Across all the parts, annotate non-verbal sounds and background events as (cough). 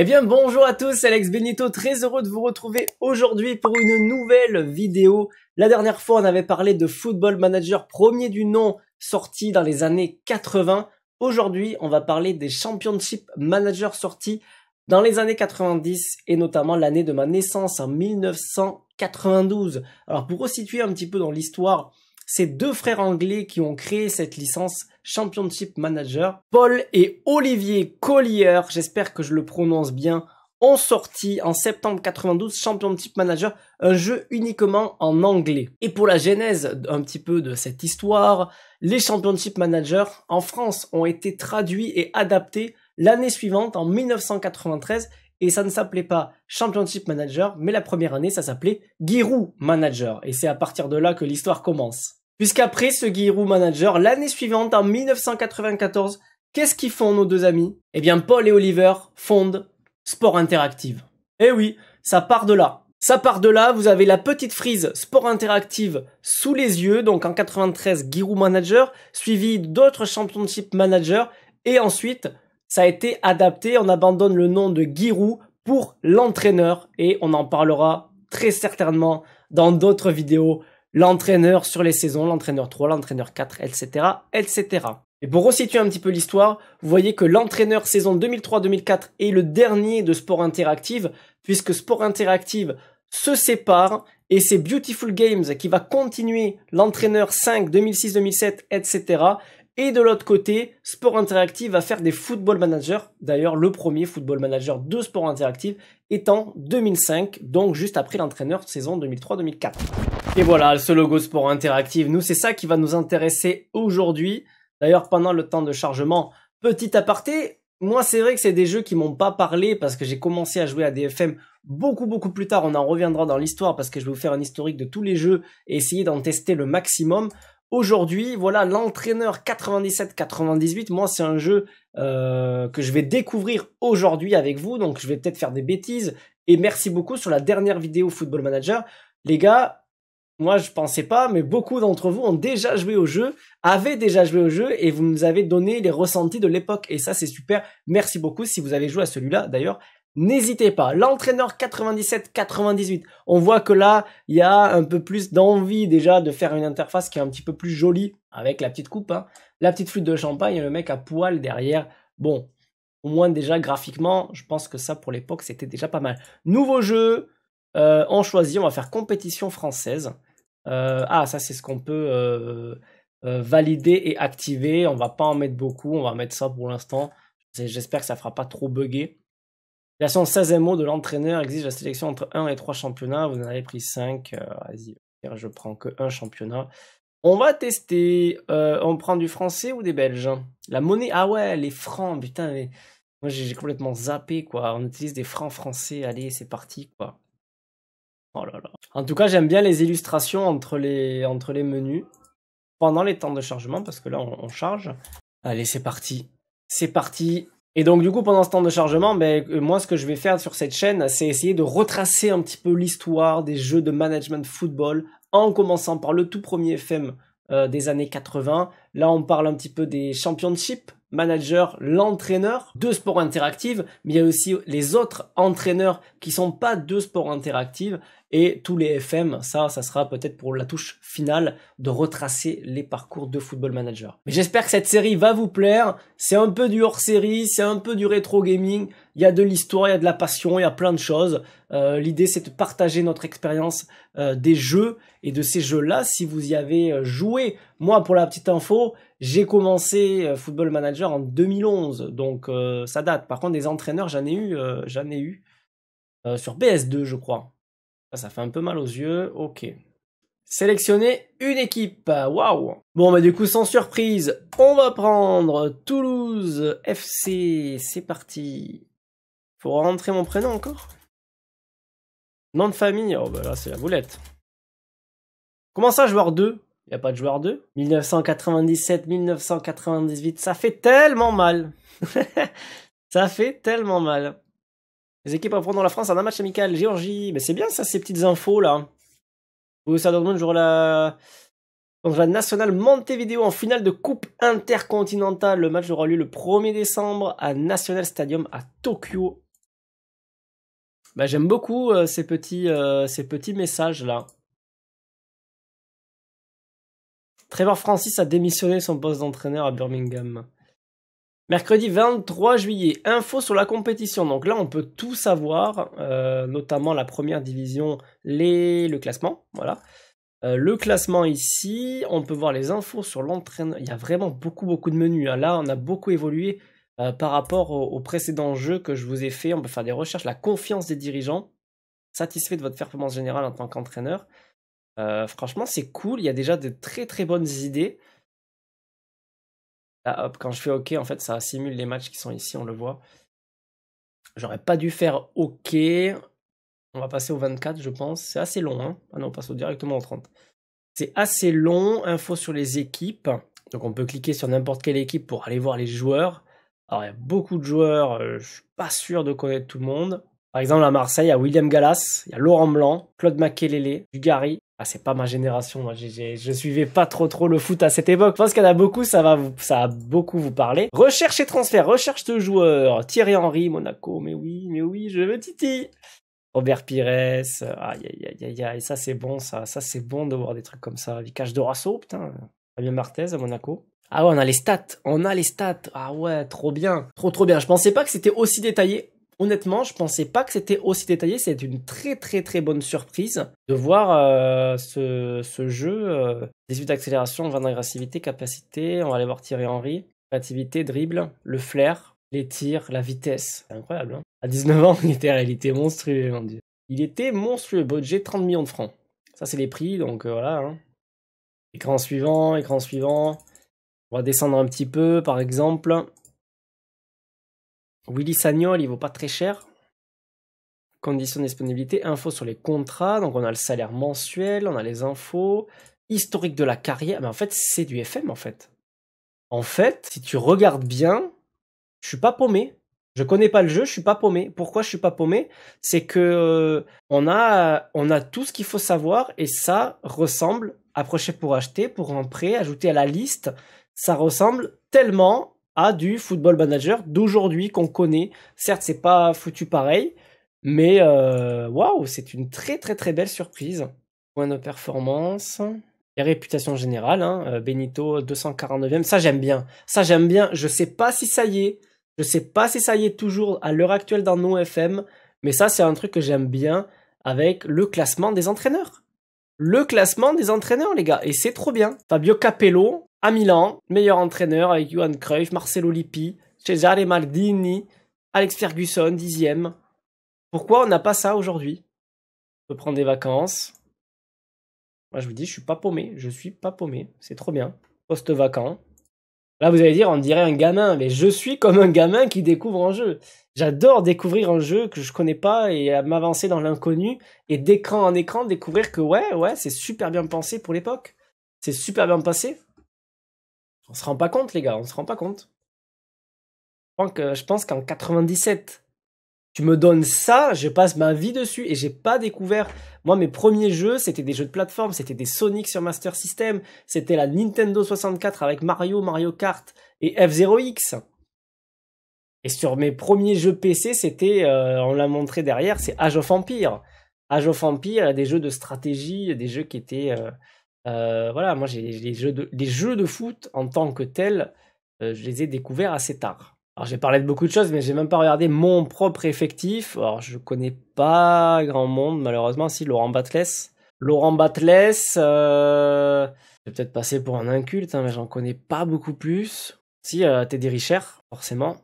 Eh bien bonjour à tous, Alex Benito, très heureux de vous retrouver aujourd'hui pour une nouvelle vidéo. La dernière fois on avait parlé de Football Manager premier du nom sorti dans les années 80. Aujourd'hui on va parler des Championship Manager sortis dans les années 90 et notamment l'année de ma naissance en 1992. Alors pour resituer un petit peu dans l'histoire, ces deux frères anglais qui ont créé cette licence Championship Manager. Paul et Olivier Collier, j'espère que je le prononce bien, ont sorti en septembre 92 Championship Manager, un jeu uniquement en anglais. Et pour la genèse un petit peu de cette histoire, les Championship Manager en France ont été traduits et adaptés l'année suivante en 1993 et ça ne s'appelait pas Championship Manager, mais la première année ça s'appelait Giroud Manager et c'est à partir de là que l'histoire commence. Puisqu'après ce Giroud manager, l'année suivante, en 1994, qu'est-ce qu'ils font nos deux amis Eh bien, Paul et Oliver fondent Sport Interactive. Eh oui, ça part de là. Ça part de là, vous avez la petite frise Sport Interactive sous les yeux, donc en 93 Giroud manager, suivi d'autres championship managers, et ensuite, ça a été adapté, on abandonne le nom de Girou pour l'entraîneur, et on en parlera très certainement dans d'autres vidéos l'entraîneur sur les saisons, l'entraîneur 3, l'entraîneur 4, etc., etc. Et pour resituer un petit peu l'histoire, vous voyez que l'entraîneur saison 2003-2004 est le dernier de Sport Interactive, puisque Sport Interactive se sépare et c'est Beautiful Games qui va continuer l'entraîneur 5 2006-2007, etc. Et de l'autre côté, Sport Interactive va faire des Football Managers. D'ailleurs, le premier Football Manager de Sport Interactive est en 2005, donc juste après l'entraîneur saison 2003-2004. Et voilà, ce logo sport Interactive. nous, c'est ça qui va nous intéresser aujourd'hui. D'ailleurs, pendant le temps de chargement, petit aparté, moi, c'est vrai que c'est des jeux qui m'ont pas parlé parce que j'ai commencé à jouer à DFM beaucoup, beaucoup plus tard. On en reviendra dans l'histoire parce que je vais vous faire un historique de tous les jeux et essayer d'en tester le maximum. Aujourd'hui, voilà, l'entraîneur 97-98, moi, c'est un jeu euh, que je vais découvrir aujourd'hui avec vous. Donc, je vais peut-être faire des bêtises. Et merci beaucoup sur la dernière vidéo Football Manager. Les gars, moi je pensais pas, mais beaucoup d'entre vous ont déjà joué au jeu, avaient déjà joué au jeu et vous nous avez donné les ressentis de l'époque. Et ça c'est super. Merci beaucoup si vous avez joué à celui-là d'ailleurs. N'hésitez pas. L'entraîneur 97-98. On voit que là, il y a un peu plus d'envie déjà de faire une interface qui est un petit peu plus jolie avec la petite coupe, hein. la petite flûte de champagne et le mec à poil derrière. Bon, au moins déjà graphiquement, je pense que ça pour l'époque c'était déjà pas mal. Nouveau jeu, euh, on choisit, on va faire compétition française. Euh, ah, ça c'est ce qu'on peut euh, euh, valider et activer. On va pas en mettre beaucoup, on va mettre ça pour l'instant. J'espère que ça fera pas trop bugger. Version 16 MO de l'entraîneur exige la sélection entre 1 et 3 championnats. Vous en avez pris 5. Vas-y, je prends que 1 championnat. On va tester. on prend du français ou des belges La monnaie. Ah ouais, les francs, putain, mais. Moi j'ai complètement zappé quoi. On utilise des francs français. Allez, c'est parti quoi. Oh en tout cas, j'aime bien les illustrations entre les, menus pendant les temps de chargement, parce que là, on, charge. Allez, c'est parti. C'est parti. Et donc, du coup, pendant ce temps de chargement, ben, euh, moi, ce que je vais faire sur cette chaîne, c'est essayer de retracer un petit peu l'histoire des jeux de management football, en commençant par le tout premier FM euh, des années 80. Là, on parle un petit peu des championships, manager, l'entraîneur de sport interactive, mais il y a aussi les autres entraîneurs qui sont pas de sport interactive et tous les FM, ça, ça sera peut-être pour la touche finale de retracer les parcours de Football Manager. Mais j'espère que cette série va vous plaire. C'est un peu du hors-série, c'est un peu du rétro gaming. Il y a de l'histoire, il y a de la passion, il y a plein de choses. Euh, l'idée, c'est de partager notre expérience euh, des jeux et de ces jeux-là si vous y avez euh, joué. Moi, pour la petite info, j'ai commencé Football Manager en 2011, donc ça date. Par contre, des entraîneurs, j'en ai eu, j'en ai eu sur PS2, je crois. Ça fait un peu mal aux yeux, ok. Sélectionner une équipe, waouh Bon bah du coup sans surprise, on va prendre Toulouse FC, c'est parti. Faut rentrer mon prénom encore Nom de famille, oh bah là c'est la boulette. Comment ça joueur 2 y a pas de joueur 2 1997, 1998, ça fait tellement mal (laughs) Ça fait tellement mal les équipes dans la France en un match amical. Géorgie. Mais c'est bien ça, ces petites infos là. Borussia Dortmund jour la... contre la nationale Montevideo en finale de Coupe intercontinentale. Le match aura lieu le 1er décembre à National Stadium à Tokyo. Bah, J'aime beaucoup euh, ces, petits, euh, ces petits messages là. Trevor Francis a démissionné son poste d'entraîneur à Birmingham. Mercredi 23 juillet, info sur la compétition. Donc là, on peut tout savoir, euh, notamment la première division, le classement. Voilà. Euh, le classement ici, on peut voir les infos sur l'entraîneur. Il y a vraiment beaucoup, beaucoup de menus. Hein. Là, on a beaucoup évolué euh, par rapport aux au précédents jeux que je vous ai fait. On peut faire des recherches, la confiance des dirigeants, satisfait de votre performance générale en tant qu'entraîneur. franchement, c'est cool. Il y a déjà de très, très bonnes idées. Là, quand je fais OK, en fait, ça simule les matchs qui sont ici, on le voit. J'aurais pas dû faire OK. On va passer au 24, je pense. C'est assez long. Hein ah non, on passe directement au 30. C'est assez long. Info sur les équipes. Donc, on peut cliquer sur n'importe quelle équipe pour aller voir les joueurs. Alors, il y a beaucoup de joueurs. Je euh, je suis pas sûr de connaître tout le monde. Par exemple, à Marseille, il y a William Gallas, il y a Laurent Blanc, Claude Makelele, Dugarry, ah, c'est pas ma génération. Moi, j'ai, je suivais pas trop trop le foot à cette époque. Je pense qu'il y en a beaucoup, ça va ça a beaucoup vous parler. Recherche et transfert, recherche de joueurs. Thierry Henry, Monaco, mais oui, mais oui, je me Titi. Robert Pires, aïe aïe aïe aïe aïe, ça c'est bon, ça, ça c'est bon de voir des trucs comme ça. Vicage Dorasso, putain. Fabien Martez à Monaco. Ah ouais, on a les stats, on a les stats. Ah ouais, trop bien, trop trop bien. Je pensais pas que c'était aussi détaillé. Honnêtement, je pensais pas que c'était aussi détaillé. C'est une très très très bonne surprise de voir euh, ce, jeu. 18 euh, d'accélération, 20 d'agressivité, capacité. On va aller voir Thierry Henry. l'activité dribble, le flair, les tirs, la vitesse. C'est incroyable. Hein. à 19 ans, (laughs) il était, il monstrueux, mon dieu. Il était monstrueux. Budget 30 millions de francs. Ça, c'est les prix. Donc euh, voilà. Hein. Écran suivant, écran suivant. On va descendre un petit peu, par exemple. Willy Sagnol, il vaut pas très cher. Conditions de disponibilité, infos sur les contrats, donc on a le salaire mensuel, on a les infos, historique de la carrière. Mais en fait, c'est du FM en fait. En fait, si tu regardes bien, je suis pas paumé. Je connais pas le jeu, je suis pas paumé. Pourquoi je suis pas paumé C'est que euh, on a on a tout ce qu'il faut savoir et ça ressemble approcher pour acheter pour un prêt, ajouter à la liste, ça ressemble tellement du football manager d'aujourd'hui qu'on connaît. Certes, c'est pas foutu pareil, mais euh, waouh, c'est une très très très belle surprise. Point de performance. Et réputation générale, hein, euh, Benito 249e, ça j'aime bien. Ça j'aime bien. Je sais pas si ça y est. Je sais pas si ça y est toujours à l'heure actuelle dans nos FM, mais ça c'est un truc que j'aime bien avec le classement des entraîneurs. Le classement des entraîneurs, les gars, et c'est trop bien. Fabio Capello, à Milan, meilleur entraîneur avec Johan Cruyff, Marcelo Lippi, Cesare Maldini, Alex Ferguson, dixième. Pourquoi on n'a pas ça aujourd'hui On peut prendre des vacances. Moi, je vous dis, je suis pas paumé. Je suis pas paumé. C'est trop bien. Poste vacant. Là, vous allez dire, on dirait un gamin, mais je suis comme un gamin qui découvre un jeu. J'adore découvrir un jeu que je connais pas et m'avancer dans l'inconnu et d'écran en écran découvrir que ouais, ouais, c'est super bien pensé pour l'époque. C'est super bien passé. On se rend pas compte, les gars, on se rend pas compte. Je pense qu'en 97, tu me donnes ça, je passe ma vie dessus et j'ai pas découvert. Moi, mes premiers jeux, c'était des jeux de plateforme, c'était des Sonic sur Master System, c'était la Nintendo 64 avec Mario, Mario Kart et F0X. Et sur mes premiers jeux PC, c'était, euh, on l'a montré derrière, c'est Age of Empire. Age of Empire, des jeux de stratégie, des jeux qui étaient euh, euh, voilà, moi, j'ai les jeux, de, les jeux de foot en tant que tels, euh, je les ai découverts assez tard. Alors, j'ai parlé de beaucoup de choses, mais j'ai même pas regardé mon propre effectif. Alors, je connais pas grand monde, malheureusement. Si, Laurent Batles. Laurent Batles, euh, je peut-être passé pour un inculte, hein, mais j'en connais pas beaucoup plus. Si, Teddy Richard, forcément.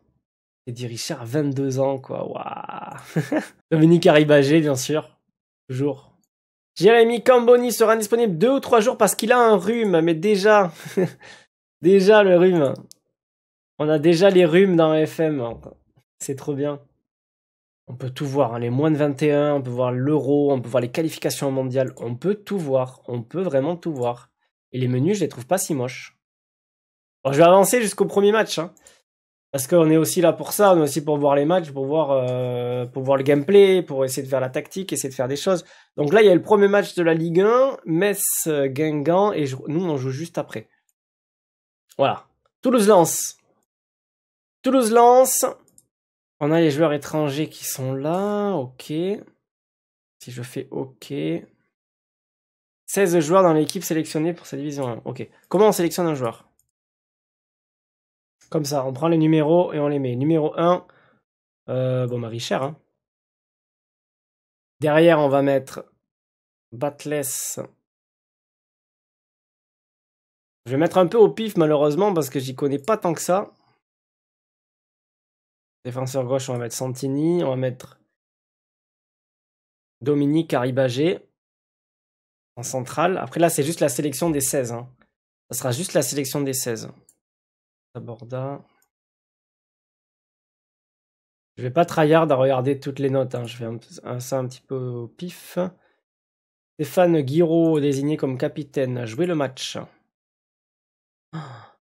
Teddy Richard, 22 ans, quoi. Waouh (laughs) Dominique Arribagé, bien sûr. Toujours Jérémy Camboni sera disponible deux ou trois jours parce qu'il a un rhume, mais déjà, (laughs) déjà le rhume. On a déjà les rhumes dans FM. C'est trop bien. On peut tout voir, hein, les moins de 21, on peut voir l'euro, on peut voir les qualifications mondiales, on peut tout voir, on peut vraiment tout voir. Et les menus, je les trouve pas si moches. Bon, je vais avancer jusqu'au premier match. Hein. Parce qu'on est aussi là pour ça, on aussi pour voir les matchs, pour voir, euh, pour voir le gameplay, pour essayer de faire la tactique, essayer de faire des choses. Donc là, il y a le premier match de la Ligue 1, Metz, Guingamp, et nous, on joue juste après. Voilà. toulouse Lance. toulouse Lance. On a les joueurs étrangers qui sont là. OK. Si je fais OK. 16 joueurs dans l'équipe sélectionnée pour cette division 1. OK. Comment on sélectionne un joueur comme ça, on prend les numéros et on les met. Numéro 1, euh, bon, Marie Cher. Hein. Derrière, on va mettre Batless. Je vais mettre un peu au pif, malheureusement, parce que j'y connais pas tant que ça. Défenseur gauche, on va mettre Santini. On va mettre Dominique Arribagé en centrale. Après, là, c'est juste la sélection des 16. Hein. Ça sera juste la sélection des 16. Je vais pas tryhard à regarder toutes les notes, hein. je vais un, ça un petit peu au pif. Stéphane Guiraud, désigné comme capitaine, a joué le match.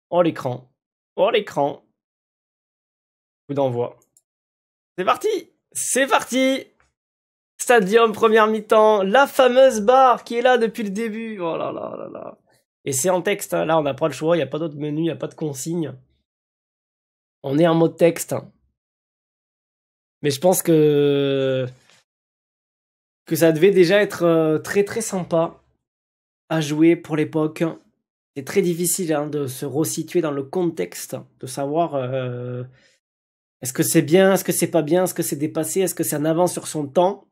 Oh l'écran. Oh l'écran. Coup d'envoi. C'est parti C'est parti Stadium, première mi-temps, la fameuse barre qui est là depuis le début. Oh là là là là. Et c'est en texte, hein. là on n'a pas le choix, il n'y a pas d'autre menu, il n'y a pas de consigne. On est en mode texte. Hein. Mais je pense que que ça devait déjà être euh, très très sympa à jouer pour l'époque. C'est très difficile hein, de se resituer dans le contexte, de savoir euh, est-ce que c'est bien, est-ce que c'est pas bien, est-ce que c'est dépassé, est-ce que c'est en avance sur son temps.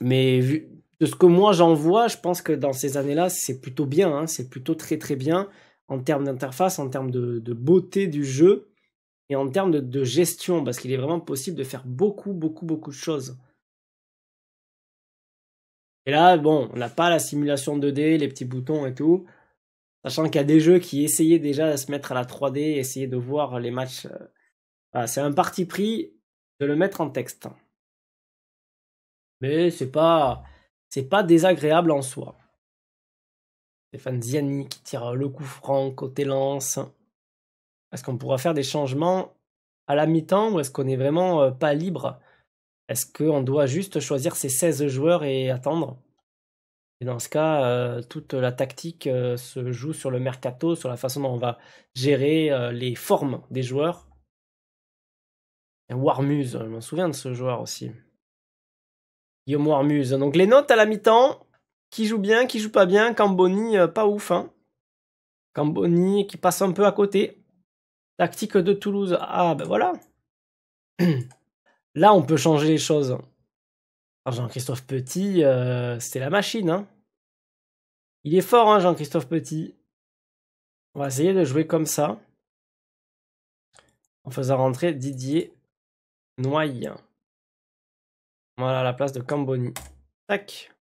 Mais vu, de ce que moi j'en vois, je pense que dans ces années-là, c'est plutôt bien, hein. c'est plutôt très très bien en termes d'interface, en termes de, beauté du jeu et en termes de, gestion, parce qu'il est vraiment possible de faire beaucoup beaucoup beaucoup de choses. Et là, bon, on n'a pas la simulation 2D, les petits boutons et tout. Sachant qu'il y a des jeux qui essayaient déjà de se mettre à la 3D, essayer de voir les matchs. Euh, c'est un parti pris de le mettre en texte. Mais c'est pas c'est pas désagréable en soi. Stéphane Ziani qui tire le coup franc côté lance. Est-ce qu'on pourra faire des changements à la mi-temps ou est-ce qu'on est vraiment euh, pas libre Est-ce qu'on doit juste choisir ses 16 joueurs et attendre et dans ce cas, euh, toute la tactique euh, se joue sur le mercato, sur la façon dont on va gérer les formes des joueurs. Warmuse, je m'en souviens de ce joueur aussi. Guillaume Donc les notes à la mi-temps, qui joue bien, qui joue pas bien, Camboni, euh, pas ouf. Hein. Camboni qui passe un peu à côté. Tactique de Toulouse, ah ben voilà. (clears throat) Là, on peut changer les choses. Jean-Christophe Petit, euh, c'était la machine. Hein. Il est fort, hein, Jean-Christophe Petit. On va essayer de jouer comme ça. En faisant rentrer Didier Noyen. Voilà la place de Camboni. Tac.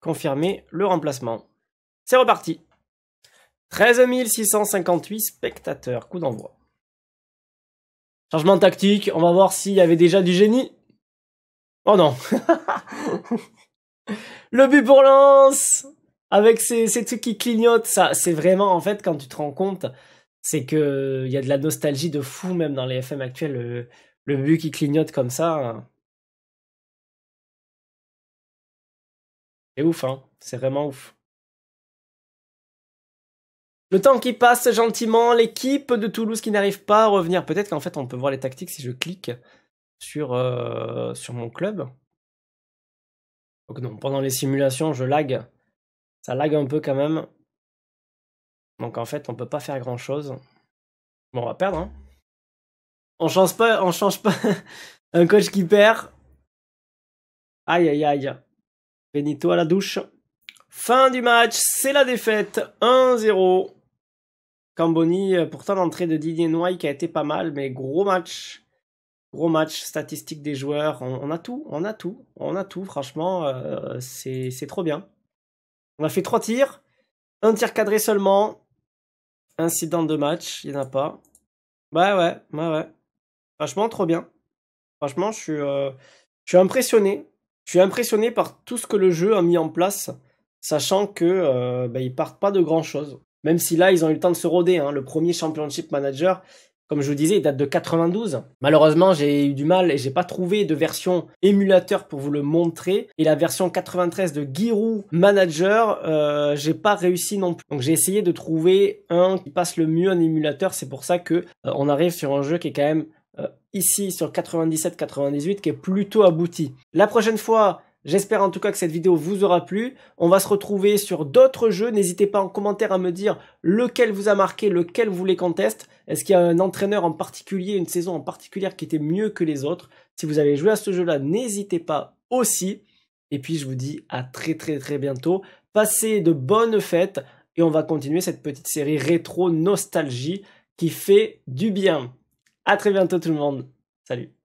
Confirmer le remplacement. C'est reparti. 13 658 spectateurs. Coup d'envoi. Changement tactique. On va voir s'il y avait déjà du génie. Oh non. (laughs) le but pour Lance avec ces, ces trucs qui clignotent, ça, c'est vraiment, en fait, quand tu te rends compte, c'est que il y a de la nostalgie de fou, même dans les FM actuels, le but qui clignote comme ça. Hein. C'est ouf, hein. C'est vraiment ouf. Le temps qui passe gentiment, l'équipe de Toulouse qui n'arrive pas à revenir. Peut-être qu'en fait, on peut voir les tactiques si je clique sur, euh, sur mon club. non, pendant les simulations, je lag. Ça lag un peu quand même. Donc en fait, on ne peut pas faire grand-chose. Bon, on va perdre. Hein. On change pas, on change pas (laughs) un coach qui perd. Aïe, aïe, aïe. Benito à la douche. Fin du match, c'est la défaite 1-0. Camboni, euh, pourtant l'entrée de Didier Noy qui a été pas mal, mais gros match. Gros match, statistiques des joueurs, on, a tout, on a tout, on a tout, franchement, euh, c'est trop bien. On a fait trois tirs, un tir cadré seulement, incident de match, il n'y en a pas. Bah ouais, bah ouais. Franchement, trop bien. Franchement, je suis, euh, je suis impressionné je suis impressionné par tout ce que le jeu a mis en place, sachant que euh, bah, ils partent pas de grand chose. Même si là, ils ont eu le temps de se roder. Hein. Le premier Championship Manager, comme je vous disais, date de 92. Malheureusement, j'ai eu du mal et j'ai pas trouvé de version émulateur pour vous le montrer. Et la version 93 de Girou Manager, euh, j'ai pas réussi non plus. Donc j'ai essayé de trouver un qui passe le mieux en émulateur. C'est pour ça que euh, on arrive sur un jeu qui est quand même euh, ici sur 97-98 qui est plutôt abouti. La prochaine fois, J'espère en tout cas que cette vidéo vous aura plu. On va se retrouver sur d'autres jeux. N'hésitez pas en commentaire à me dire lequel vous a marqué, lequel vous les teste, Est-ce qu'il y a un entraîneur en particulier, une saison en particulier qui était mieux que les autres Si vous avez joué à ce jeu-là, n'hésitez pas aussi. Et puis je vous dis à très très très bientôt. Passez de bonnes fêtes et on va continuer cette petite série rétro nostalgie qui fait du bien. À très bientôt tout le monde. Salut.